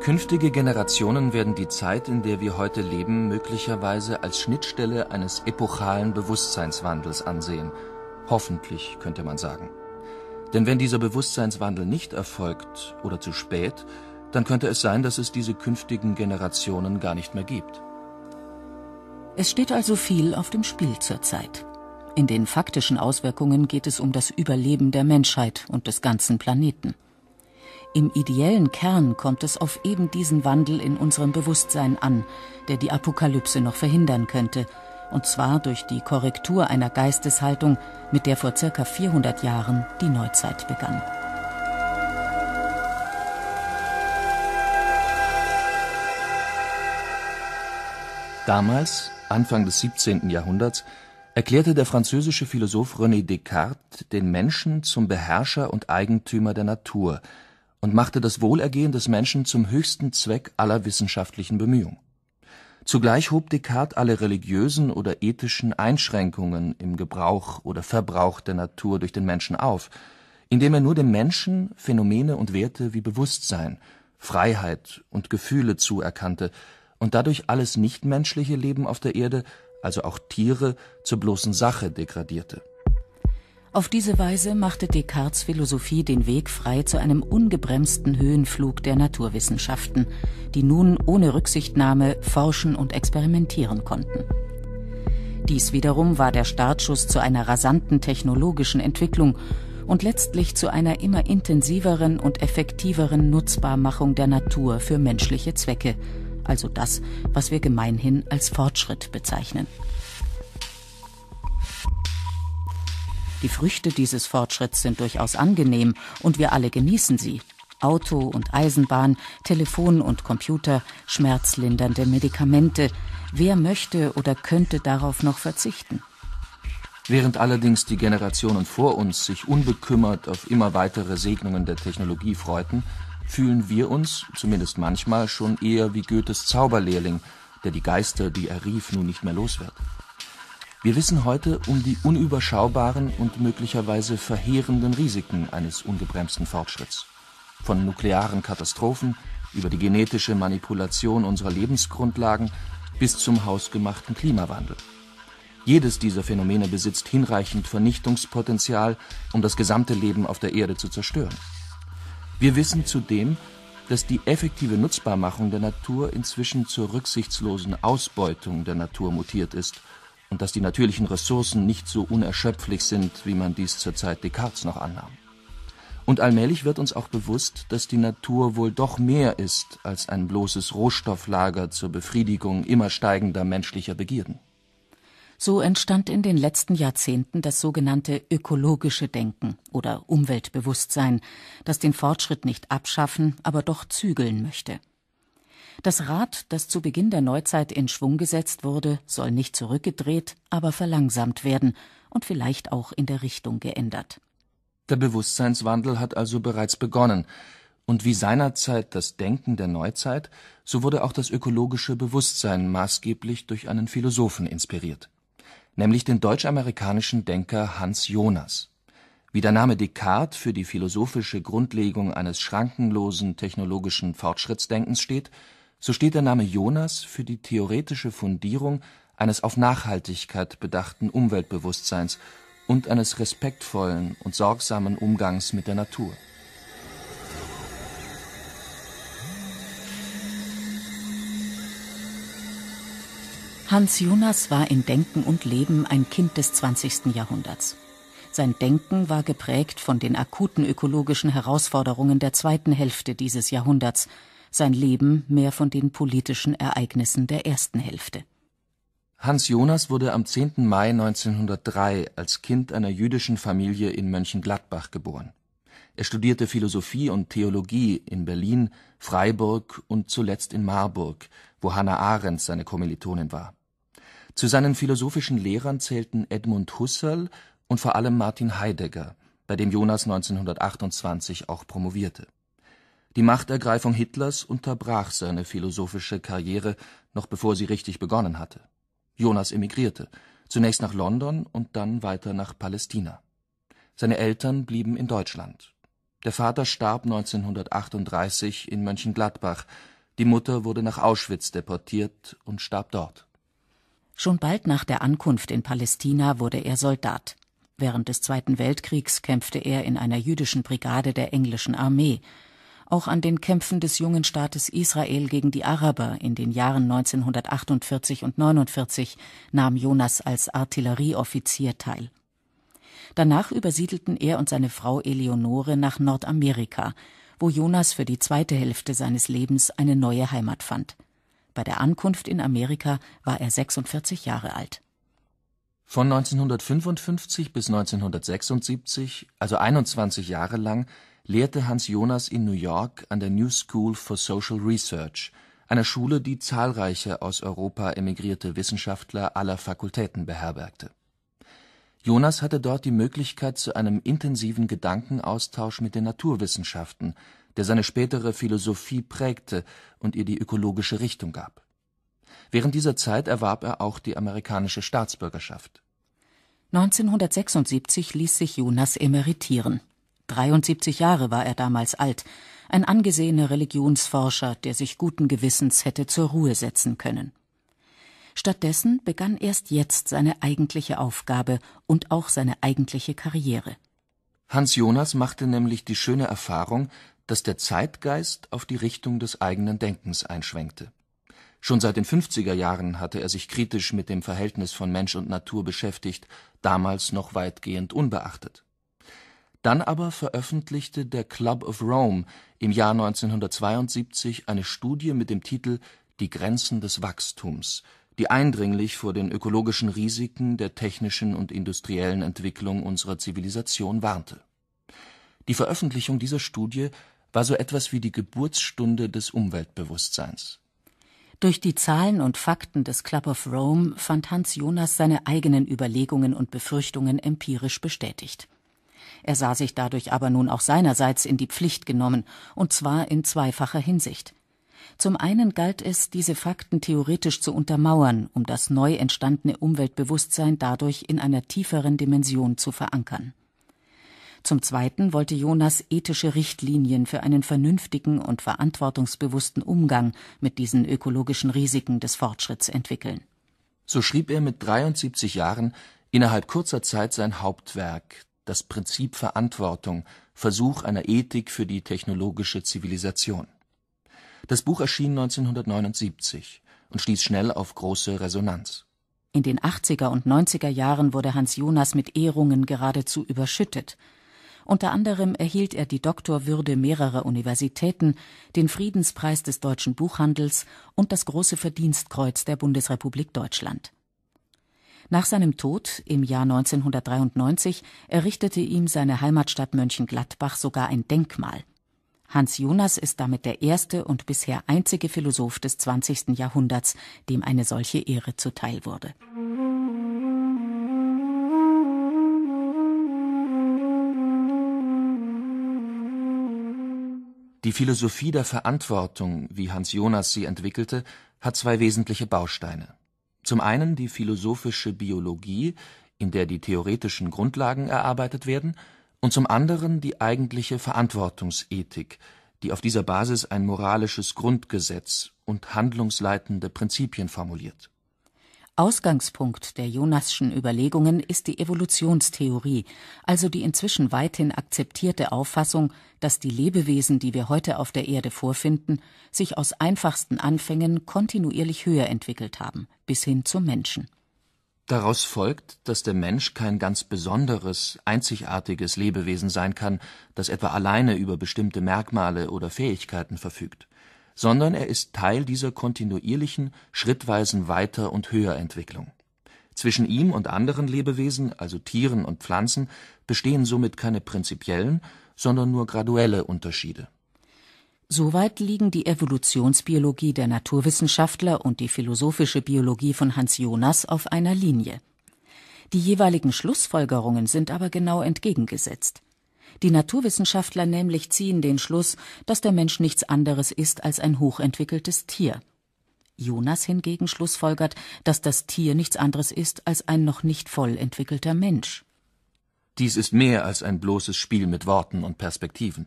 Künftige Generationen werden die Zeit, in der wir heute leben, möglicherweise als Schnittstelle eines epochalen Bewusstseinswandels ansehen. Hoffentlich, könnte man sagen. Denn wenn dieser Bewusstseinswandel nicht erfolgt oder zu spät, dann könnte es sein, dass es diese künftigen Generationen gar nicht mehr gibt. Es steht also viel auf dem Spiel zurzeit. In den faktischen Auswirkungen geht es um das Überleben der Menschheit und des ganzen Planeten. Im ideellen Kern kommt es auf eben diesen Wandel in unserem Bewusstsein an, der die Apokalypse noch verhindern könnte, und zwar durch die Korrektur einer Geisteshaltung, mit der vor ca. 400 Jahren die Neuzeit begann. Damals, Anfang des 17. Jahrhunderts, erklärte der französische Philosoph René Descartes den Menschen zum Beherrscher und Eigentümer der Natur – und machte das Wohlergehen des Menschen zum höchsten Zweck aller wissenschaftlichen Bemühungen. Zugleich hob Descartes alle religiösen oder ethischen Einschränkungen im Gebrauch oder Verbrauch der Natur durch den Menschen auf, indem er nur dem Menschen Phänomene und Werte wie Bewusstsein, Freiheit und Gefühle zuerkannte und dadurch alles nichtmenschliche Leben auf der Erde, also auch Tiere, zur bloßen Sache degradierte auf diese Weise machte Descartes Philosophie den Weg frei zu einem ungebremsten Höhenflug der Naturwissenschaften, die nun ohne Rücksichtnahme forschen und experimentieren konnten. Dies wiederum war der Startschuss zu einer rasanten technologischen Entwicklung und letztlich zu einer immer intensiveren und effektiveren Nutzbarmachung der Natur für menschliche Zwecke, also das, was wir gemeinhin als Fortschritt bezeichnen. Die Früchte dieses Fortschritts sind durchaus angenehm und wir alle genießen sie. Auto und Eisenbahn, Telefon und Computer, schmerzlindernde Medikamente. Wer möchte oder könnte darauf noch verzichten? Während allerdings die Generationen vor uns sich unbekümmert auf immer weitere Segnungen der Technologie freuten, fühlen wir uns, zumindest manchmal, schon eher wie Goethes Zauberlehrling, der die Geister, die er rief, nun nicht mehr los wird. Wir wissen heute um die unüberschaubaren und möglicherweise verheerenden Risiken eines ungebremsten Fortschritts. Von nuklearen Katastrophen über die genetische Manipulation unserer Lebensgrundlagen bis zum hausgemachten Klimawandel. Jedes dieser Phänomene besitzt hinreichend Vernichtungspotenzial, um das gesamte Leben auf der Erde zu zerstören. Wir wissen zudem, dass die effektive Nutzbarmachung der Natur inzwischen zur rücksichtslosen Ausbeutung der Natur mutiert ist und dass die natürlichen Ressourcen nicht so unerschöpflich sind, wie man dies zur Zeit Descartes noch annahm. Und allmählich wird uns auch bewusst, dass die Natur wohl doch mehr ist als ein bloßes Rohstofflager zur Befriedigung immer steigender menschlicher Begierden. So entstand in den letzten Jahrzehnten das sogenannte ökologische Denken oder Umweltbewusstsein, das den Fortschritt nicht abschaffen, aber doch zügeln möchte. Das Rad, das zu Beginn der Neuzeit in Schwung gesetzt wurde, soll nicht zurückgedreht, aber verlangsamt werden und vielleicht auch in der Richtung geändert. Der Bewusstseinswandel hat also bereits begonnen, und wie seinerzeit das Denken der Neuzeit, so wurde auch das ökologische Bewusstsein maßgeblich durch einen Philosophen inspiriert, nämlich den deutsch-amerikanischen Denker Hans Jonas. Wie der Name Descartes für die philosophische Grundlegung eines schrankenlosen technologischen Fortschrittsdenkens steht, so steht der Name Jonas für die theoretische Fundierung eines auf Nachhaltigkeit bedachten Umweltbewusstseins und eines respektvollen und sorgsamen Umgangs mit der Natur Hans Jonas war in Denken und Leben ein Kind des 20. Jahrhunderts. Sein Denken war geprägt von den akuten ökologischen Herausforderungen der zweiten Hälfte dieses Jahrhunderts sein Leben mehr von den politischen Ereignissen der ersten Hälfte. Hans Jonas wurde am 10. Mai 1903 als Kind einer jüdischen Familie in Mönchengladbach geboren. Er studierte Philosophie und Theologie in Berlin, Freiburg und zuletzt in Marburg, wo Hannah Arendt seine Kommilitonin war. Zu seinen philosophischen Lehrern zählten Edmund Husserl und vor allem Martin Heidegger, bei dem Jonas 1928 auch promovierte die Machtergreifung Hitlers unterbrach seine philosophische Karriere noch bevor sie richtig begonnen hatte. Jonas emigrierte, zunächst nach London und dann weiter nach Palästina. Seine Eltern blieben in Deutschland. Der Vater starb 1938 in Mönchengladbach, die Mutter wurde nach Auschwitz deportiert und starb dort. Schon bald nach der Ankunft in Palästina wurde er Soldat. Während des Zweiten Weltkriegs kämpfte er in einer jüdischen Brigade der englischen Armee auch an den Kämpfen des jungen Staates Israel gegen die Araber in den Jahren 1948 und 49 nahm Jonas als Artillerieoffizier teil. Danach übersiedelten er und seine Frau Eleonore nach Nordamerika, wo Jonas für die zweite Hälfte seines Lebens eine neue Heimat fand. Bei der Ankunft in Amerika war er 46 Jahre alt. Von 1955 bis 1976, also 21 Jahre lang, lehrte Hans Jonas in New York an der New School for Social Research, einer Schule, die zahlreiche aus Europa emigrierte Wissenschaftler aller Fakultäten beherbergte. Jonas hatte dort die Möglichkeit zu einem intensiven Gedankenaustausch mit den Naturwissenschaften, der seine spätere Philosophie prägte und ihr die ökologische Richtung gab. Während dieser Zeit erwarb er auch die amerikanische Staatsbürgerschaft. 1976 ließ sich Jonas emeritieren 73 Jahre war er damals alt, ein angesehener Religionsforscher, der sich guten Gewissens hätte zur Ruhe setzen können. Stattdessen begann erst jetzt seine eigentliche Aufgabe und auch seine eigentliche Karriere. Hans Jonas machte nämlich die schöne Erfahrung, dass der Zeitgeist auf die Richtung des eigenen Denkens einschwenkte. Schon seit den 50er Jahren hatte er sich kritisch mit dem Verhältnis von Mensch und Natur beschäftigt, damals noch weitgehend unbeachtet. Dann aber veröffentlichte der Club of Rome im Jahr 1972 eine Studie mit dem Titel Die Grenzen des Wachstums, die eindringlich vor den ökologischen Risiken der technischen und industriellen Entwicklung unserer Zivilisation warnte. Die Veröffentlichung dieser Studie war so etwas wie die Geburtsstunde des Umweltbewusstseins. Durch die Zahlen und Fakten des Club of Rome fand Hans Jonas seine eigenen Überlegungen und Befürchtungen empirisch bestätigt er sah sich dadurch aber nun auch seinerseits in die Pflicht genommen, und zwar in zweifacher Hinsicht. Zum einen galt es, diese Fakten theoretisch zu untermauern, um das neu entstandene Umweltbewusstsein dadurch in einer tieferen Dimension zu verankern. Zum Zweiten wollte Jonas ethische Richtlinien für einen vernünftigen und verantwortungsbewussten Umgang mit diesen ökologischen Risiken des Fortschritts entwickeln. So schrieb er mit 73 Jahren innerhalb kurzer Zeit sein Hauptwerk das Prinzip Verantwortung, Versuch einer Ethik für die technologische Zivilisation. Das Buch erschien 1979 und stieß schnell auf große Resonanz. In den 80er und 90er Jahren wurde Hans Jonas mit Ehrungen geradezu überschüttet. Unter anderem erhielt er die Doktorwürde mehrerer Universitäten, den Friedenspreis des deutschen Buchhandels und das große Verdienstkreuz der Bundesrepublik Deutschland nach seinem Tod im Jahr 1993 errichtete ihm seine Heimatstadt Mönchengladbach sogar ein Denkmal. Hans Jonas ist damit der erste und bisher einzige Philosoph des 20. Jahrhunderts, dem eine solche Ehre zuteil wurde. Die Philosophie der Verantwortung, wie Hans Jonas sie entwickelte, hat zwei wesentliche Bausteine zum einen die philosophische Biologie, in der die theoretischen Grundlagen erarbeitet werden, und zum anderen die eigentliche Verantwortungsethik, die auf dieser Basis ein moralisches Grundgesetz und handlungsleitende Prinzipien formuliert Ausgangspunkt der Jonasschen Überlegungen ist die Evolutionstheorie, also die inzwischen weithin akzeptierte Auffassung, dass die Lebewesen, die wir heute auf der Erde vorfinden, sich aus einfachsten Anfängen kontinuierlich höher entwickelt haben, bis hin zum Menschen. Daraus folgt, dass der Mensch kein ganz besonderes, einzigartiges Lebewesen sein kann, das etwa alleine über bestimmte Merkmale oder Fähigkeiten verfügt sondern er ist Teil dieser kontinuierlichen, schrittweisen Weiter und Höherentwicklung. Zwischen ihm und anderen Lebewesen, also Tieren und Pflanzen, bestehen somit keine prinzipiellen, sondern nur graduelle Unterschiede. Soweit liegen die Evolutionsbiologie der Naturwissenschaftler und die philosophische Biologie von Hans Jonas auf einer Linie. Die jeweiligen Schlussfolgerungen sind aber genau entgegengesetzt die Naturwissenschaftler nämlich ziehen den Schluss, dass der Mensch nichts anderes ist als ein hochentwickeltes Tier. Jonas hingegen schlussfolgert, dass das Tier nichts anderes ist als ein noch nicht voll entwickelter Mensch. Dies ist mehr als ein bloßes Spiel mit Worten und Perspektiven.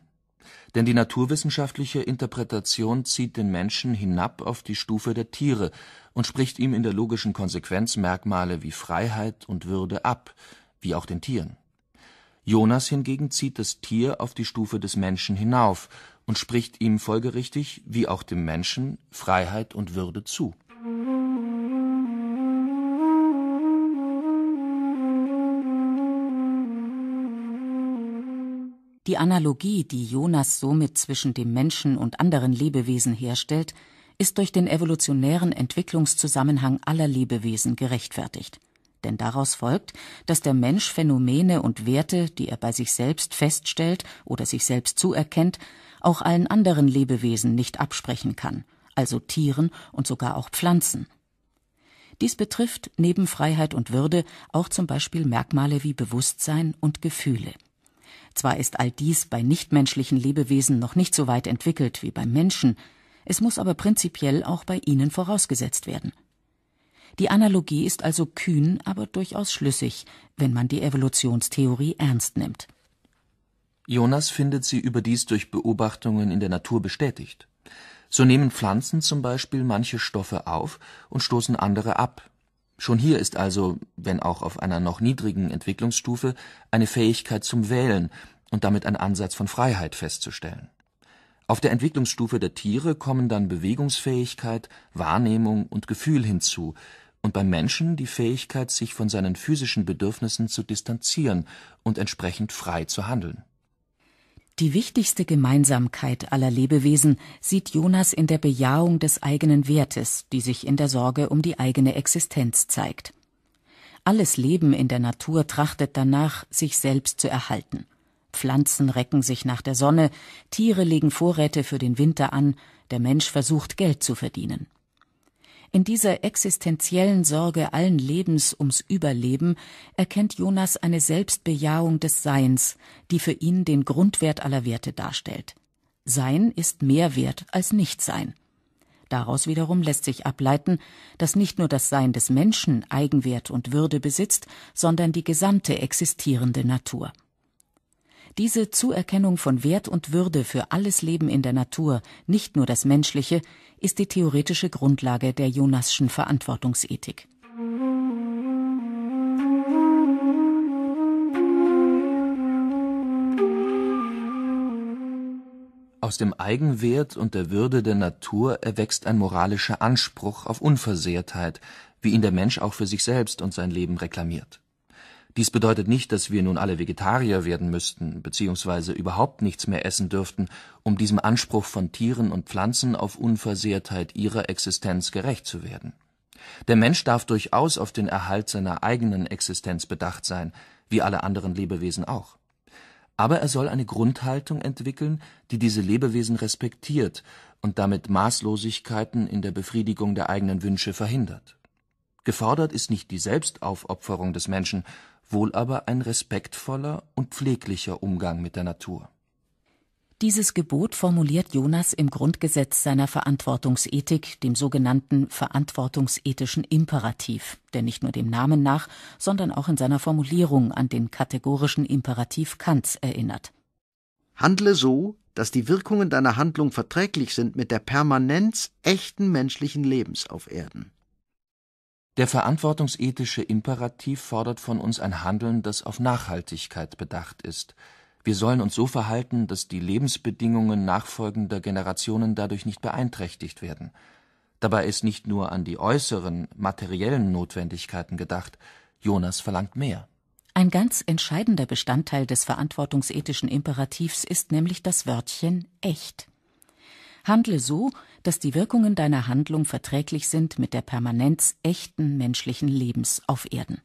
Denn die naturwissenschaftliche Interpretation zieht den Menschen hinab auf die Stufe der Tiere und spricht ihm in der logischen Konsequenz Merkmale wie Freiheit und Würde ab, wie auch den Tieren. Jonas hingegen zieht das Tier auf die Stufe des Menschen hinauf und spricht ihm folgerichtig, wie auch dem Menschen, Freiheit und Würde zu Die Analogie, die Jonas somit zwischen dem Menschen und anderen Lebewesen herstellt, ist durch den evolutionären Entwicklungszusammenhang aller Lebewesen gerechtfertigt denn daraus folgt, dass der Mensch Phänomene und Werte, die er bei sich selbst feststellt oder sich selbst zuerkennt, auch allen anderen Lebewesen nicht absprechen kann, also Tieren und sogar auch Pflanzen. Dies betrifft neben Freiheit und Würde auch zum Beispiel Merkmale wie Bewusstsein und Gefühle. Zwar ist all dies bei nichtmenschlichen Lebewesen noch nicht so weit entwickelt wie beim Menschen, es muss aber prinzipiell auch bei ihnen vorausgesetzt werden. Die Analogie ist also kühn, aber durchaus schlüssig, wenn man die Evolutionstheorie ernst nimmt. Jonas findet sie überdies durch Beobachtungen in der Natur bestätigt. So nehmen Pflanzen zum Beispiel manche Stoffe auf und stoßen andere ab. Schon hier ist also, wenn auch auf einer noch niedrigen Entwicklungsstufe, eine Fähigkeit zum Wählen und damit ein Ansatz von Freiheit festzustellen. Auf der Entwicklungsstufe der Tiere kommen dann Bewegungsfähigkeit, Wahrnehmung und Gefühl hinzu, und beim Menschen die Fähigkeit, sich von seinen physischen Bedürfnissen zu distanzieren und entsprechend frei zu handeln. Die wichtigste Gemeinsamkeit aller Lebewesen sieht Jonas in der Bejahung des eigenen Wertes, die sich in der Sorge um die eigene Existenz zeigt. Alles Leben in der Natur trachtet danach, sich selbst zu erhalten. Pflanzen recken sich nach der Sonne, Tiere legen Vorräte für den Winter an, der Mensch versucht Geld zu verdienen. In dieser existenziellen Sorge allen Lebens ums Überleben erkennt Jonas eine Selbstbejahung des Seins, die für ihn den Grundwert aller Werte darstellt. Sein ist mehr wert als Nichtsein. Daraus wiederum lässt sich ableiten, dass nicht nur das Sein des Menschen Eigenwert und Würde besitzt, sondern die gesamte existierende Natur. Diese Zuerkennung von Wert und Würde für alles Leben in der Natur, nicht nur das menschliche, ist die theoretische Grundlage der Jonasschen Verantwortungsethik. Aus dem Eigenwert und der Würde der Natur erwächst ein moralischer Anspruch auf Unversehrtheit, wie ihn der Mensch auch für sich selbst und sein Leben reklamiert dies bedeutet nicht, dass wir nun alle Vegetarier werden müssten beziehungsweise überhaupt nichts mehr essen dürften, um diesem Anspruch von Tieren und Pflanzen auf Unversehrtheit ihrer Existenz gerecht zu werden. Der Mensch darf durchaus auf den Erhalt seiner eigenen Existenz bedacht sein, wie alle anderen Lebewesen auch. Aber er soll eine Grundhaltung entwickeln, die diese Lebewesen respektiert und damit Maßlosigkeiten in der Befriedigung der eigenen Wünsche verhindert. Gefordert ist nicht die Selbstaufopferung des Menschen wohl aber ein respektvoller und pfleglicher Umgang mit der Natur. Dieses Gebot formuliert Jonas im Grundgesetz seiner Verantwortungsethik, dem sogenannten verantwortungsethischen Imperativ, der nicht nur dem Namen nach, sondern auch in seiner Formulierung an den kategorischen Imperativ Kants erinnert. Handle so, dass die Wirkungen deiner Handlung verträglich sind mit der Permanenz echten menschlichen Lebens auf Erden. Der verantwortungsethische Imperativ fordert von uns ein Handeln, das auf Nachhaltigkeit bedacht ist. Wir sollen uns so verhalten, dass die Lebensbedingungen nachfolgender Generationen dadurch nicht beeinträchtigt werden. Dabei ist nicht nur an die äußeren, materiellen Notwendigkeiten gedacht. Jonas verlangt mehr. Ein ganz entscheidender Bestandteil des verantwortungsethischen Imperativs ist nämlich das Wörtchen echt Handle so, dass die Wirkungen deiner Handlung verträglich sind mit der Permanenz echten menschlichen Lebens auf Erden.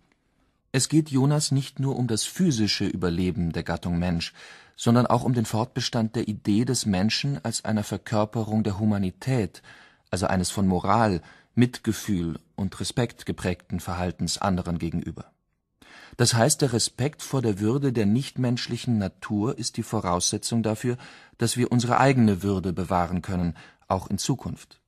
Es geht Jonas nicht nur um das physische Überleben der Gattung Mensch, sondern auch um den Fortbestand der Idee des Menschen als einer Verkörperung der Humanität, also eines von Moral, Mitgefühl und Respekt geprägten Verhaltens anderen gegenüber das heißt, der Respekt vor der Würde der nichtmenschlichen Natur ist die Voraussetzung dafür, dass wir unsere eigene Würde bewahren können, auch in Zukunft.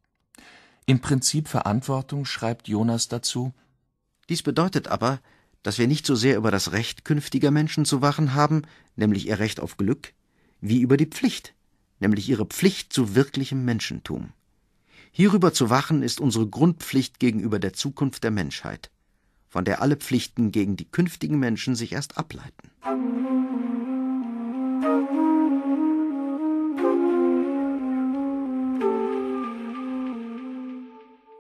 Im Prinzip Verantwortung schreibt Jonas dazu: „ Dies bedeutet aber, dass wir nicht so sehr über das Recht künftiger Menschen zu wachen haben, nämlich ihr Recht auf Glück, wie über die Pflicht, nämlich ihre Pflicht zu wirklichem Menschentum. Hierüber zu wachen ist unsere Grundpflicht gegenüber der Zukunft der Menschheit von der alle Pflichten gegen die künftigen Menschen sich erst ableiten.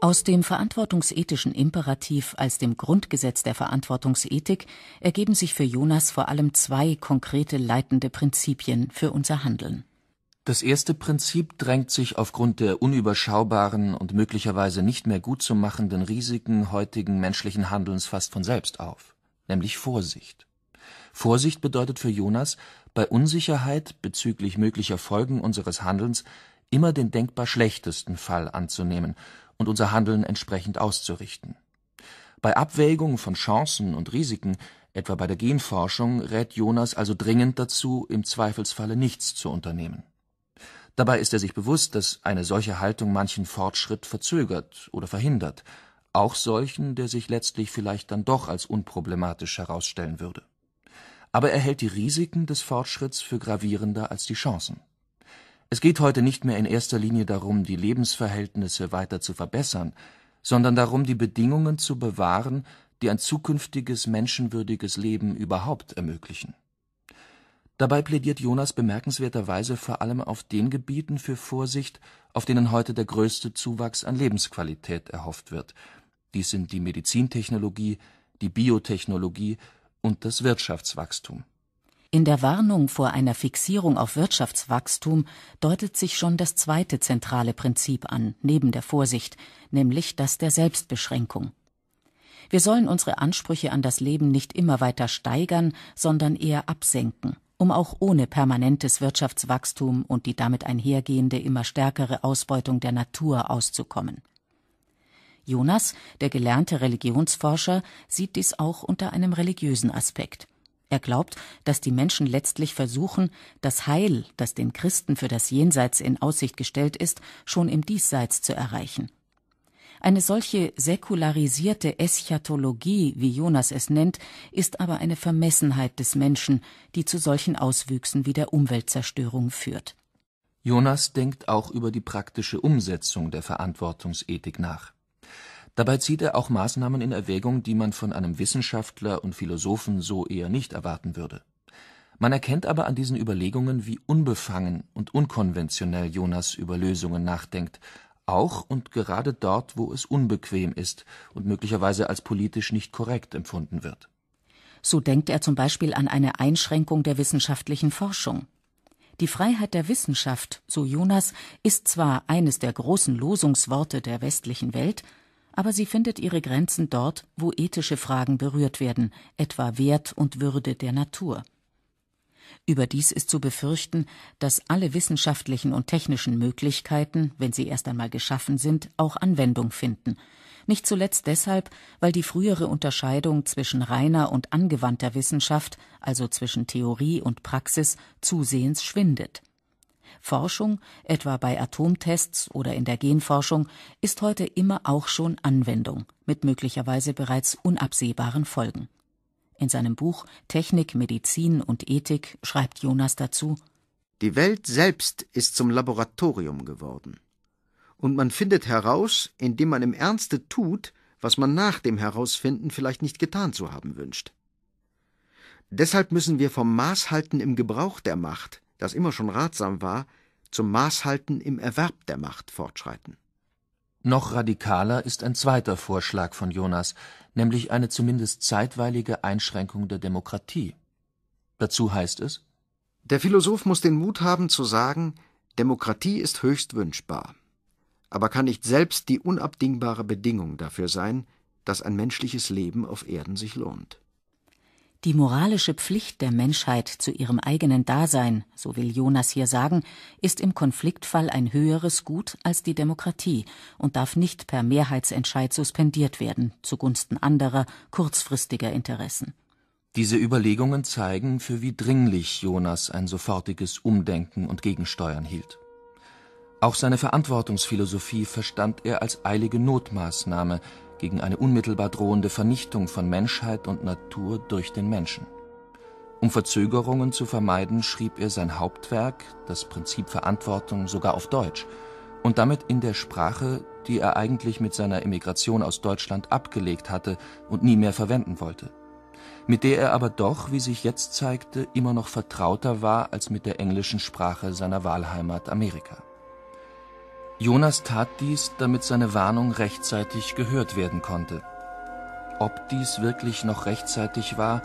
Aus dem verantwortungsethischen Imperativ als dem Grundgesetz der Verantwortungsethik ergeben sich für Jonas vor allem zwei konkrete leitende Prinzipien für unser Handeln. Das erste Prinzip drängt sich aufgrund der unüberschaubaren und möglicherweise nicht mehr gut zu machenden Risiken heutigen menschlichen Handelns fast von selbst auf, nämlich Vorsicht. Vorsicht bedeutet für Jonas, bei Unsicherheit bezüglich möglicher Folgen unseres Handelns immer den denkbar schlechtesten Fall anzunehmen und unser Handeln entsprechend auszurichten. Bei Abwägung von Chancen und Risiken, etwa bei der Genforschung, rät Jonas also dringend dazu, im Zweifelsfalle nichts zu unternehmen Dabei ist er sich bewusst, dass eine solche Haltung manchen Fortschritt verzögert oder verhindert, auch solchen, der sich letztlich vielleicht dann doch als unproblematisch herausstellen würde. Aber er hält die Risiken des Fortschritts für gravierender als die Chancen. Es geht heute nicht mehr in erster Linie darum, die Lebensverhältnisse weiter zu verbessern, sondern darum, die Bedingungen zu bewahren, die ein zukünftiges menschenwürdiges Leben überhaupt ermöglichen Dabei plädiert Jonas bemerkenswerterweise vor allem auf den Gebieten für Vorsicht, auf denen heute der größte Zuwachs an Lebensqualität erhofft wird. Dies sind die Medizintechnologie, die Biotechnologie und das Wirtschaftswachstum. In der Warnung vor einer Fixierung auf Wirtschaftswachstum deutet sich schon das zweite zentrale Prinzip an, neben der Vorsicht, nämlich das der Selbstbeschränkung. Wir sollen unsere Ansprüche an das Leben nicht immer weiter steigern, sondern eher absenken um auch ohne permanentes Wirtschaftswachstum und die damit einhergehende immer stärkere Ausbeutung der Natur auszukommen. Jonas, der gelernte Religionsforscher, sieht dies auch unter einem religiösen Aspekt. Er glaubt, dass die Menschen letztlich versuchen, das Heil, das den Christen für das Jenseits in Aussicht gestellt ist, schon im Diesseits zu erreichen eine solche säkularisierte Eschatologie, wie Jonas es nennt, ist aber eine Vermessenheit des Menschen, die zu solchen Auswüchsen wie der Umweltzerstörung führt. Jonas denkt auch über die praktische Umsetzung der Verantwortungsethik nach. Dabei zieht er auch Maßnahmen in Erwägung, die man von einem Wissenschaftler und Philosophen so eher nicht erwarten würde. Man erkennt aber an diesen Überlegungen, wie unbefangen und unkonventionell Jonas über Lösungen nachdenkt auch und gerade dort, wo es unbequem ist und möglicherweise als politisch nicht korrekt empfunden wird. So denkt er zum Beispiel an eine Einschränkung der wissenschaftlichen Forschung. Die Freiheit der Wissenschaft, so Jonas, ist zwar eines der großen Losungsworte der westlichen Welt, aber sie findet ihre Grenzen dort, wo ethische Fragen berührt werden, etwa Wert und Würde der Natur. Überdies ist zu befürchten, dass alle wissenschaftlichen und technischen Möglichkeiten, wenn sie erst einmal geschaffen sind, auch Anwendung finden. Nicht zuletzt deshalb, weil die frühere Unterscheidung zwischen reiner und angewandter Wissenschaft, also zwischen Theorie und Praxis, zusehends schwindet. Forschung, etwa bei Atomtests oder in der Genforschung, ist heute immer auch schon Anwendung, mit möglicherweise bereits unabsehbaren Folgen in seinem Buch Technik, Medizin und Ethik schreibt Jonas dazu Die Welt selbst ist zum Laboratorium geworden. Und man findet heraus, indem man im Ernste tut, was man nach dem Herausfinden vielleicht nicht getan zu haben wünscht. Deshalb müssen wir vom Maßhalten im Gebrauch der Macht, das immer schon ratsam war, zum Maßhalten im Erwerb der Macht fortschreiten. Noch radikaler ist ein zweiter Vorschlag von Jonas, nämlich eine zumindest zeitweilige Einschränkung der Demokratie. Dazu heißt es: Der Philosoph muss den Mut haben zu sagen, Demokratie ist höchst wünschbar, aber kann nicht selbst die unabdingbare Bedingung dafür sein, dass ein menschliches Leben auf Erden sich lohnt die moralische Pflicht der Menschheit zu ihrem eigenen Dasein, so will Jonas hier sagen, ist im Konfliktfall ein höheres Gut als die Demokratie und darf nicht per Mehrheitsentscheid suspendiert werden zugunsten anderer, kurzfristiger Interessen. Diese Überlegungen zeigen, für wie dringlich Jonas ein sofortiges Umdenken und Gegensteuern hielt. Auch seine Verantwortungsphilosophie verstand er als eilige Notmaßnahme gegen eine unmittelbar drohende Vernichtung von Menschheit und Natur durch den Menschen. Um Verzögerungen zu vermeiden, schrieb er sein Hauptwerk, das Prinzip Verantwortung, sogar auf Deutsch und damit in der Sprache, die er eigentlich mit seiner Emigration aus Deutschland abgelegt hatte und nie mehr verwenden wollte, mit der er aber doch, wie sich jetzt zeigte, immer noch vertrauter war als mit der englischen Sprache seiner Wahlheimat Amerika Jonas tat dies, damit seine Warnung rechtzeitig gehört werden konnte. Ob dies wirklich noch rechtzeitig war,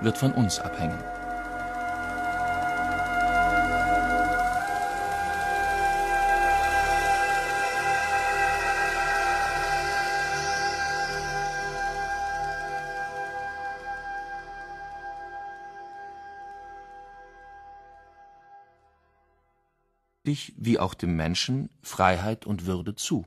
wird von uns abhängen. dich wie auch dem Menschen Freiheit und Würde zu.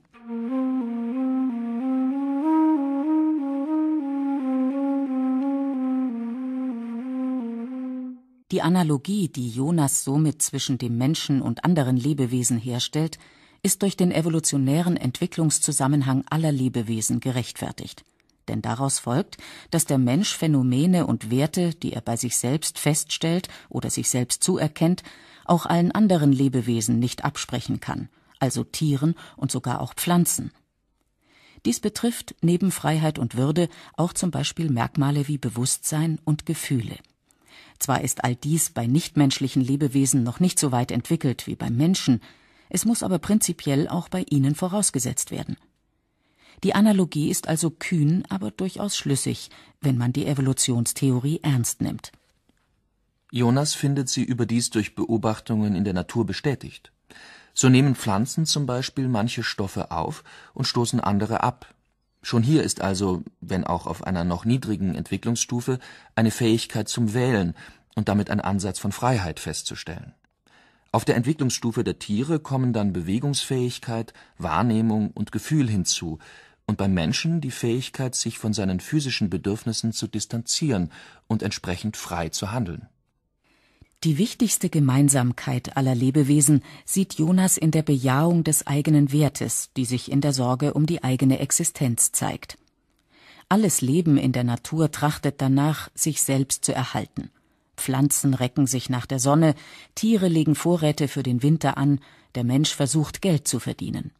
Die Analogie, die Jonas somit zwischen dem Menschen und anderen Lebewesen herstellt, ist durch den evolutionären Entwicklungszusammenhang aller Lebewesen gerechtfertigt. Denn daraus folgt, dass der Mensch Phänomene und Werte, die er bei sich selbst feststellt oder sich selbst zuerkennt, auch allen anderen Lebewesen nicht absprechen kann, also Tieren und sogar auch Pflanzen. Dies betrifft neben Freiheit und Würde auch zum Beispiel Merkmale wie Bewusstsein und Gefühle. Zwar ist all dies bei nichtmenschlichen Lebewesen noch nicht so weit entwickelt wie beim Menschen, es muss aber prinzipiell auch bei ihnen vorausgesetzt werden. Die Analogie ist also kühn, aber durchaus schlüssig, wenn man die Evolutionstheorie ernst nimmt. Jonas findet sie überdies durch Beobachtungen in der Natur bestätigt. So nehmen Pflanzen zum Beispiel manche Stoffe auf und stoßen andere ab. Schon hier ist also, wenn auch auf einer noch niedrigen Entwicklungsstufe, eine Fähigkeit zum Wählen und damit ein Ansatz von Freiheit festzustellen. Auf der Entwicklungsstufe der Tiere kommen dann Bewegungsfähigkeit, Wahrnehmung und Gefühl hinzu und beim Menschen die Fähigkeit, sich von seinen physischen Bedürfnissen zu distanzieren und entsprechend frei zu handeln die wichtigste Gemeinsamkeit aller Lebewesen sieht Jonas in der Bejahung des eigenen Wertes, die sich in der Sorge um die eigene Existenz zeigt. Alles Leben in der Natur trachtet danach, sich selbst zu erhalten. Pflanzen recken sich nach der Sonne, Tiere legen Vorräte für den Winter an, der Mensch versucht Geld zu verdienen.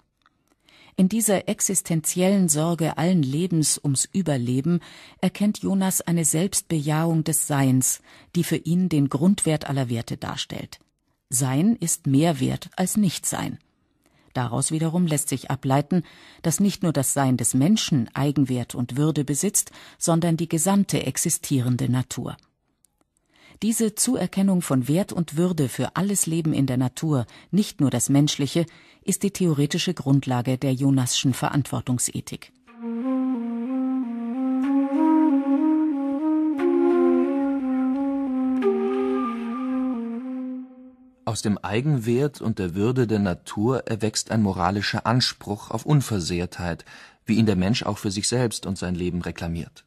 In dieser existenziellen Sorge allen Lebens ums Überleben erkennt Jonas eine Selbstbejahung des Seins, die für ihn den Grundwert aller Werte darstellt. Sein ist mehr wert als Nichtsein. Daraus wiederum lässt sich ableiten, dass nicht nur das Sein des Menschen Eigenwert und Würde besitzt, sondern die gesamte existierende Natur diese Zuerkennung von Wert und Würde für alles Leben in der Natur, nicht nur das menschliche, ist die theoretische Grundlage der Jonasschen Verantwortungsethik. Aus dem Eigenwert und der Würde der Natur erwächst ein moralischer Anspruch auf Unversehrtheit, wie ihn der Mensch auch für sich selbst und sein Leben reklamiert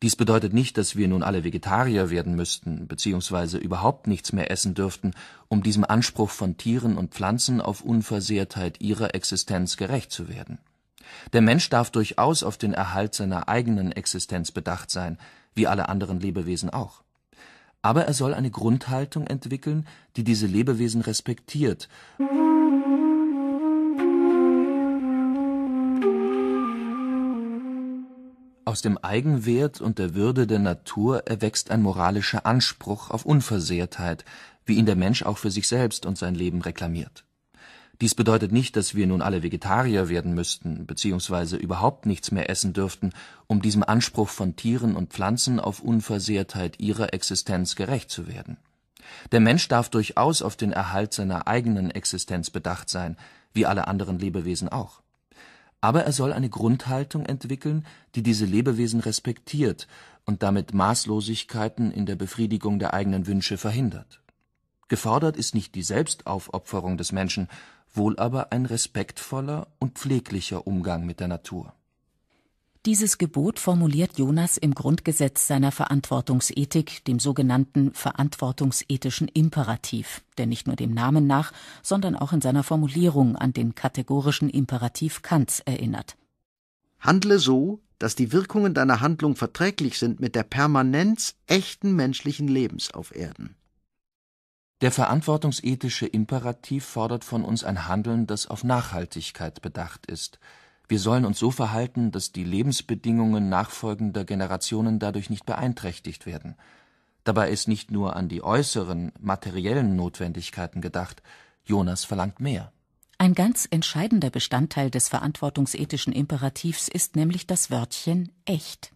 dies bedeutet nicht, dass wir nun alle Vegetarier werden müssten beziehungsweise überhaupt nichts mehr essen dürften, um diesem Anspruch von Tieren und Pflanzen auf Unversehrtheit ihrer Existenz gerecht zu werden. Der Mensch darf durchaus auf den Erhalt seiner eigenen Existenz bedacht sein, wie alle anderen Lebewesen auch. Aber er soll eine Grundhaltung entwickeln, die diese Lebewesen respektiert Aus dem Eigenwert und der Würde der Natur erwächst ein moralischer Anspruch auf Unversehrtheit, wie ihn der Mensch auch für sich selbst und sein Leben reklamiert. Dies bedeutet nicht, dass wir nun alle Vegetarier werden müssten beziehungsweise überhaupt nichts mehr essen dürften, um diesem Anspruch von Tieren und Pflanzen auf Unversehrtheit ihrer Existenz gerecht zu werden. Der Mensch darf durchaus auf den Erhalt seiner eigenen Existenz bedacht sein, wie alle anderen Lebewesen auch aber er soll eine Grundhaltung entwickeln, die diese Lebewesen respektiert und damit Maßlosigkeiten in der Befriedigung der eigenen Wünsche verhindert. Gefordert ist nicht die Selbstaufopferung des Menschen, wohl aber ein respektvoller und pfleglicher Umgang mit der Natur dieses Gebot formuliert Jonas im Grundgesetz seiner Verantwortungsethik, dem sogenannten verantwortungsethischen Imperativ, der nicht nur dem Namen nach, sondern auch in seiner Formulierung an den kategorischen Imperativ Kants erinnert. Handle so, dass die Wirkungen deiner Handlung verträglich sind mit der Permanenz echten menschlichen Lebens auf Erden. Der verantwortungsethische Imperativ fordert von uns ein Handeln, das auf Nachhaltigkeit bedacht ist, wir sollen uns so verhalten, dass die Lebensbedingungen nachfolgender Generationen dadurch nicht beeinträchtigt werden. Dabei ist nicht nur an die äußeren, materiellen Notwendigkeiten gedacht. Jonas verlangt mehr. Ein ganz entscheidender Bestandteil des verantwortungsethischen Imperativs ist nämlich das Wörtchen echt.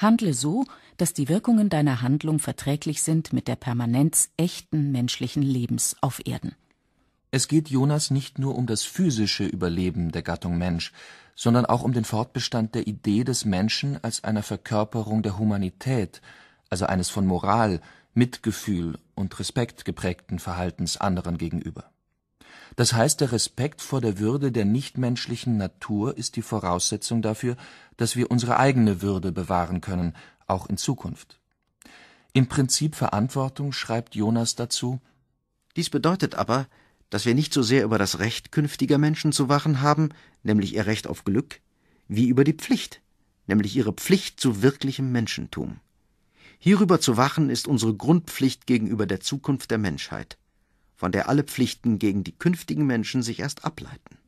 Handle so, dass die Wirkungen deiner Handlung verträglich sind mit der Permanenz echten menschlichen Lebens auf Erden. Es geht Jonas nicht nur um das physische Überleben der Gattung Mensch, sondern auch um den Fortbestand der Idee des Menschen als einer Verkörperung der Humanität, also eines von Moral, Mitgefühl und Respekt geprägten Verhaltens anderen gegenüber. Das heißt, der Respekt vor der Würde der nichtmenschlichen Natur ist die Voraussetzung dafür, dass wir unsere eigene Würde bewahren können, auch in Zukunft. Im Prinzip Verantwortung schreibt Jonas dazu: „ Dies bedeutet aber dass wir nicht so sehr über das Recht künftiger Menschen zu wachen haben, nämlich ihr Recht auf Glück, wie über die Pflicht, nämlich ihre Pflicht zu wirklichem Menschentum. Hierüber zu wachen ist unsere Grundpflicht gegenüber der Zukunft der Menschheit, von der alle Pflichten gegen die künftigen Menschen sich erst ableiten.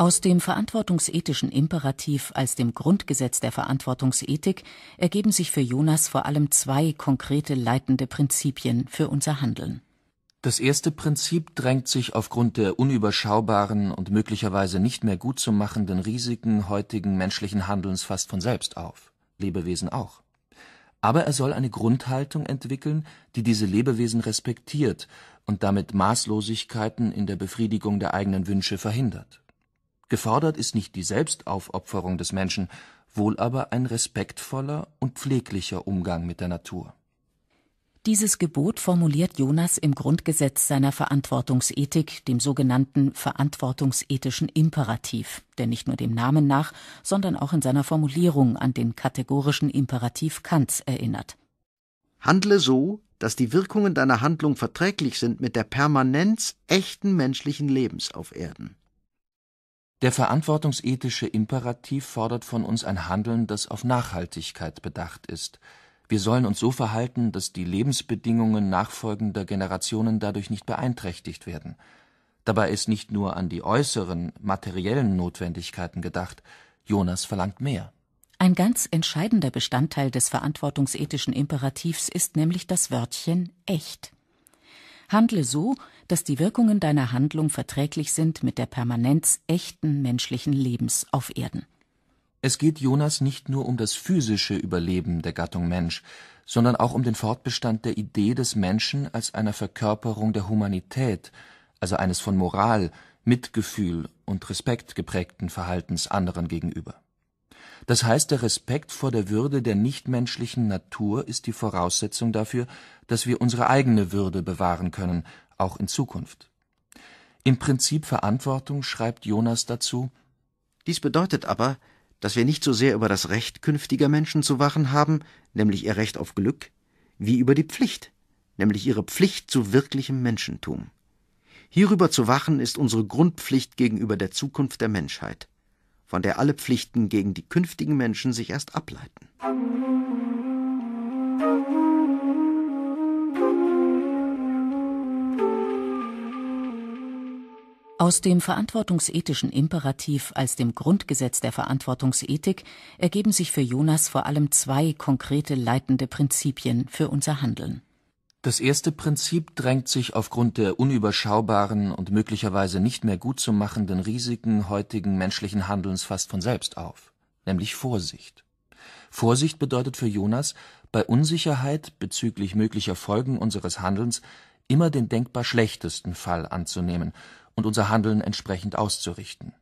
Aus dem verantwortungsethischen Imperativ als dem Grundgesetz der Verantwortungsethik ergeben sich für Jonas vor allem zwei konkrete leitende Prinzipien für unser Handeln. Das erste Prinzip drängt sich aufgrund der unüberschaubaren und möglicherweise nicht mehr gut zu machenden Risiken heutigen menschlichen Handelns fast von selbst auf, Lebewesen auch. Aber er soll eine Grundhaltung entwickeln, die diese Lebewesen respektiert und damit Maßlosigkeiten in der Befriedigung der eigenen Wünsche verhindert. Gefordert ist nicht die Selbstaufopferung des Menschen, wohl aber ein respektvoller und pfleglicher Umgang mit der Natur. Dieses Gebot formuliert Jonas im Grundgesetz seiner Verantwortungsethik, dem sogenannten verantwortungsethischen Imperativ, der nicht nur dem Namen nach, sondern auch in seiner Formulierung an den kategorischen Imperativ Kants erinnert. Handle so, dass die Wirkungen deiner Handlung verträglich sind mit der Permanenz echten menschlichen Lebens auf Erden. Der verantwortungsethische Imperativ fordert von uns ein Handeln, das auf Nachhaltigkeit bedacht ist. Wir sollen uns so verhalten, dass die Lebensbedingungen nachfolgender Generationen dadurch nicht beeinträchtigt werden. Dabei ist nicht nur an die äußeren, materiellen Notwendigkeiten gedacht. Jonas verlangt mehr. Ein ganz entscheidender Bestandteil des verantwortungsethischen Imperativs ist nämlich das Wörtchen echt. Handle so, dass die Wirkungen deiner Handlung verträglich sind mit der Permanenz echten menschlichen Lebens auf Erden. Es geht Jonas nicht nur um das physische Überleben der Gattung Mensch, sondern auch um den Fortbestand der Idee des Menschen als einer Verkörperung der Humanität, also eines von Moral, Mitgefühl und Respekt geprägten Verhaltens anderen gegenüber. Das heißt, der Respekt vor der Würde der nichtmenschlichen Natur ist die Voraussetzung dafür, dass wir unsere eigene Würde bewahren können auch in Zukunft. Im Prinzip Verantwortung schreibt Jonas dazu Dies bedeutet aber, dass wir nicht so sehr über das Recht künftiger Menschen zu wachen haben, nämlich ihr Recht auf Glück, wie über die Pflicht, nämlich ihre Pflicht zu wirklichem Menschentum. Hierüber zu wachen ist unsere Grundpflicht gegenüber der Zukunft der Menschheit, von der alle Pflichten gegen die künftigen Menschen sich erst ableiten. Aus dem verantwortungsethischen Imperativ als dem Grundgesetz der Verantwortungsethik ergeben sich für Jonas vor allem zwei konkrete leitende Prinzipien für unser Handeln. Das erste Prinzip drängt sich aufgrund der unüberschaubaren und möglicherweise nicht mehr gut zu machenden Risiken heutigen menschlichen Handelns fast von selbst auf, nämlich Vorsicht. Vorsicht bedeutet für Jonas, bei Unsicherheit bezüglich möglicher Folgen unseres Handelns immer den denkbar schlechtesten Fall anzunehmen und unser Handeln entsprechend auszurichten.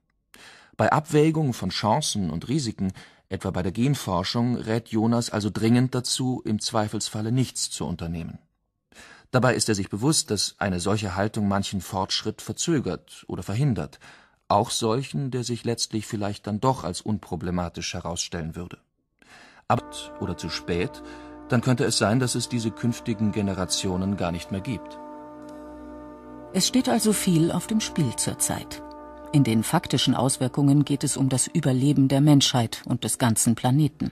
Bei Abwägungen von Chancen und Risiken, etwa bei der Genforschung, rät Jonas also dringend dazu, im Zweifelsfalle nichts zu unternehmen. Dabei ist er sich bewusst, dass eine solche Haltung manchen Fortschritt verzögert oder verhindert, auch solchen, der sich letztlich vielleicht dann doch als unproblematisch herausstellen würde. Aber oder zu spät, dann könnte es sein, dass es diese künftigen Generationen gar nicht mehr gibt. Es steht also viel auf dem Spiel zurzeit. In den faktischen Auswirkungen geht es um das Überleben der Menschheit und des ganzen Planeten.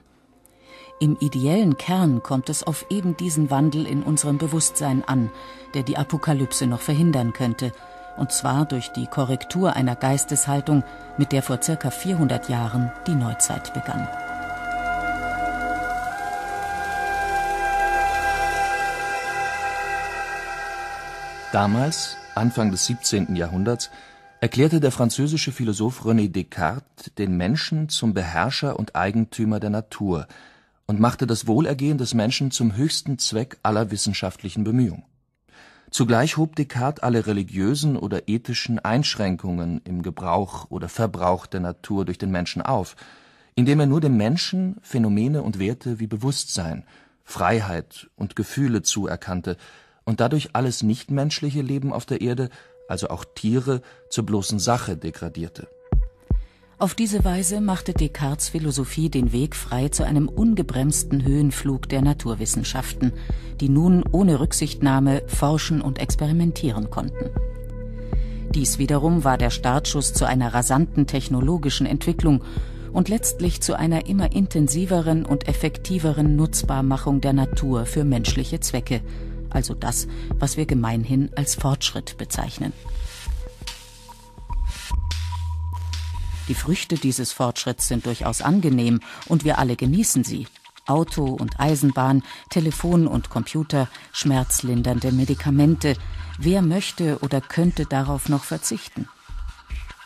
Im ideellen Kern kommt es auf eben diesen Wandel in unserem Bewusstsein an, der die Apokalypse noch verhindern könnte, und zwar durch die Korrektur einer Geisteshaltung, mit der vor ca. 400 Jahren die Neuzeit begann. Damals Anfang des 17. Jahrhunderts erklärte der französische Philosoph René Descartes den Menschen zum Beherrscher und Eigentümer der Natur und machte das Wohlergehen des Menschen zum höchsten Zweck aller wissenschaftlichen Bemühungen. Zugleich hob Descartes alle religiösen oder ethischen Einschränkungen im Gebrauch oder Verbrauch der Natur durch den Menschen auf, indem er nur dem Menschen Phänomene und Werte wie Bewusstsein, Freiheit und Gefühle zuerkannte und dadurch alles nichtmenschliche Leben auf der Erde, also auch Tiere, zur bloßen Sache degradierte. Auf diese Weise machte Descartes Philosophie den Weg frei zu einem ungebremsten Höhenflug der Naturwissenschaften, die nun ohne Rücksichtnahme forschen und experimentieren konnten. Dies wiederum war der Startschuss zu einer rasanten technologischen Entwicklung und letztlich zu einer immer intensiveren und effektiveren Nutzbarmachung der Natur für menschliche Zwecke, also das, was wir gemeinhin als Fortschritt bezeichnen. Die Früchte dieses Fortschritts sind durchaus angenehm und wir alle genießen sie. Auto und Eisenbahn, Telefon und Computer, schmerzlindernde Medikamente. Wer möchte oder könnte darauf noch verzichten?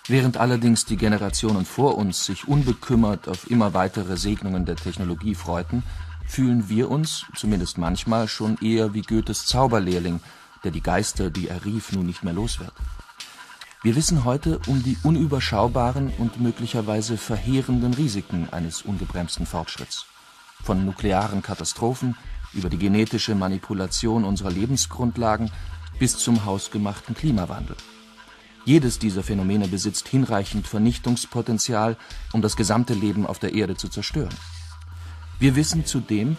Während allerdings die Generationen vor uns sich unbekümmert auf immer weitere Segnungen der Technologie freuten, fühlen wir uns, zumindest manchmal, schon eher wie Goethes Zauberlehrling, der die Geister, die er rief, nun nicht mehr los wird. Wir wissen heute um die unüberschaubaren und möglicherweise verheerenden Risiken eines ungebremsten Fortschritts. Von nuklearen Katastrophen über die genetische Manipulation unserer Lebensgrundlagen bis zum hausgemachten Klimawandel. Jedes dieser Phänomene besitzt hinreichend Vernichtungspotenzial, um das gesamte Leben auf der Erde zu zerstören. Wir wissen zudem,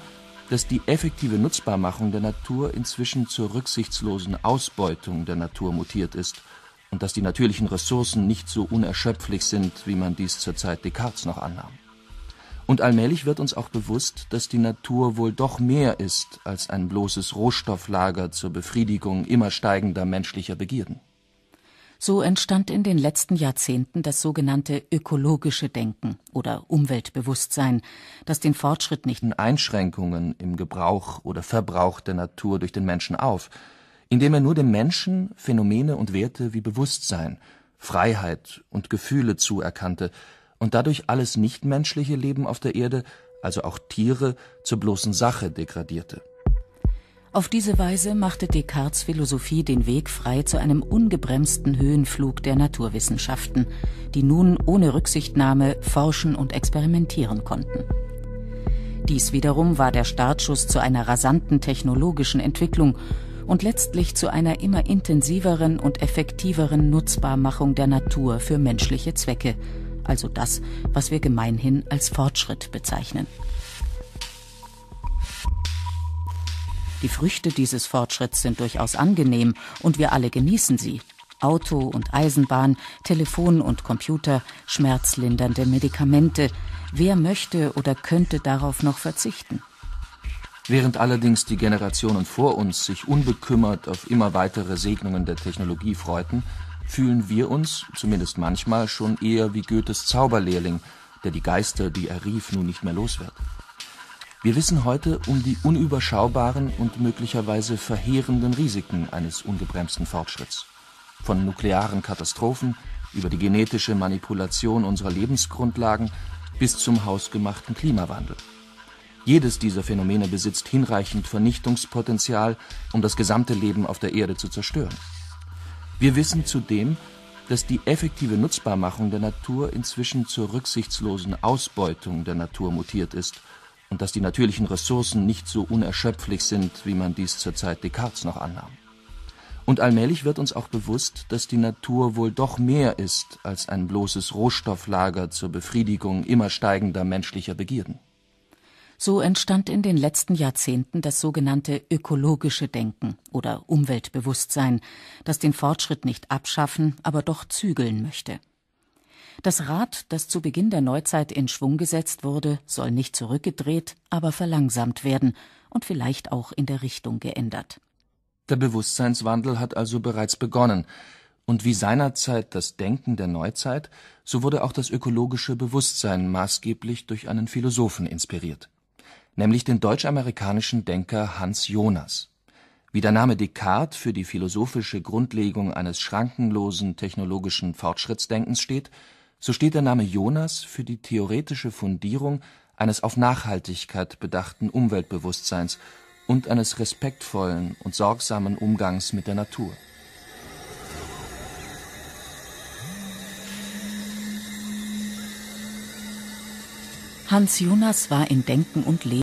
dass die effektive Nutzbarmachung der Natur inzwischen zur rücksichtslosen Ausbeutung der Natur mutiert ist und dass die natürlichen Ressourcen nicht so unerschöpflich sind, wie man dies zur Zeit Descartes noch annahm. Und allmählich wird uns auch bewusst, dass die Natur wohl doch mehr ist als ein bloßes Rohstofflager zur Befriedigung immer steigender menschlicher Begierden. So entstand in den letzten Jahrzehnten das sogenannte ökologische Denken oder Umweltbewusstsein, das den Fortschritt nicht in Einschränkungen im Gebrauch oder Verbrauch der Natur durch den Menschen auf, indem er nur dem Menschen Phänomene und Werte wie Bewusstsein, Freiheit und Gefühle zuerkannte und dadurch alles nichtmenschliche Leben auf der Erde, also auch Tiere, zur bloßen Sache degradierte auf diese Weise machte Descartes Philosophie den Weg frei zu einem ungebremsten Höhenflug der Naturwissenschaften, die nun ohne Rücksichtnahme forschen und experimentieren konnten. Dies wiederum war der Startschuss zu einer rasanten technologischen Entwicklung und letztlich zu einer immer intensiveren und effektiveren Nutzbarmachung der Natur für menschliche Zwecke, also das, was wir gemeinhin als Fortschritt bezeichnen. Die Früchte dieses Fortschritts sind durchaus angenehm und wir alle genießen sie. Auto und Eisenbahn, Telefon und Computer, schmerzlindernde Medikamente. Wer möchte oder könnte darauf noch verzichten? Während allerdings die Generationen vor uns sich unbekümmert auf immer weitere Segnungen der Technologie freuten, fühlen wir uns, zumindest manchmal, schon eher wie Goethes Zauberlehrling, der die Geister, die er rief, nun nicht mehr los wird. Wir wissen heute um die unüberschaubaren und möglicherweise verheerenden Risiken eines ungebremsten Fortschritts. Von nuklearen Katastrophen über die genetische Manipulation unserer Lebensgrundlagen bis zum hausgemachten Klimawandel. Jedes dieser Phänomene besitzt hinreichend Vernichtungspotenzial, um das gesamte Leben auf der Erde zu zerstören. Wir wissen zudem, dass die effektive Nutzbarmachung der Natur inzwischen zur rücksichtslosen Ausbeutung der Natur mutiert ist – und dass die natürlichen Ressourcen nicht so unerschöpflich sind, wie man dies zur Zeit Descartes noch annahm. Und allmählich wird uns auch bewusst, dass die Natur wohl doch mehr ist als ein bloßes Rohstofflager zur Befriedigung immer steigender menschlicher Begierden. So entstand in den letzten Jahrzehnten das sogenannte ökologische Denken oder Umweltbewusstsein, das den Fortschritt nicht abschaffen, aber doch zügeln möchte. Das Rad, das zu Beginn der Neuzeit in Schwung gesetzt wurde, soll nicht zurückgedreht, aber verlangsamt werden und vielleicht auch in der Richtung geändert. Der Bewusstseinswandel hat also bereits begonnen, und wie seinerzeit das Denken der Neuzeit, so wurde auch das ökologische Bewusstsein maßgeblich durch einen Philosophen inspiriert, nämlich den deutsch-amerikanischen Denker Hans Jonas. Wie der Name Descartes für die philosophische Grundlegung eines schrankenlosen technologischen Fortschrittsdenkens steht so steht der Name Jonas für die theoretische Fundierung eines auf Nachhaltigkeit bedachten Umweltbewusstseins und eines respektvollen und sorgsamen Umgangs mit der Natur Hans Jonas war in Denken und Leben.